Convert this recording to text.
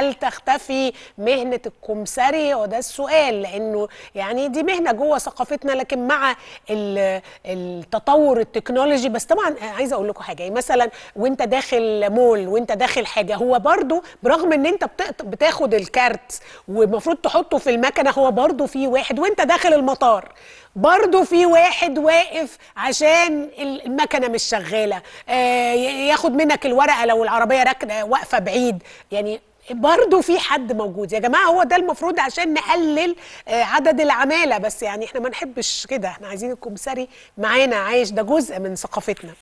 هل تختفي مهنه الكمسري وده السؤال لانه يعني دي مهنه جوه ثقافتنا لكن مع التطور التكنولوجي بس طبعا آه، عايزه اقول لكم حاجه يعني مثلا وانت داخل مول وانت داخل حاجه هو برده برغم ان انت بتاخد الكارت ومفروض تحطه في المكنه هو برده في واحد وانت داخل المطار برضه في واحد واقف عشان المكنه مش شغاله آه ياخد منك الورقه لو العربيه راكنه واقفه بعيد يعني برضه في حد موجود يا جماعه هو ده المفروض عشان نقلل آه، عدد العماله بس يعني احنا ما نحبش كده احنا عايزين الكمثري معانا عايش ده جزء من ثقافتنا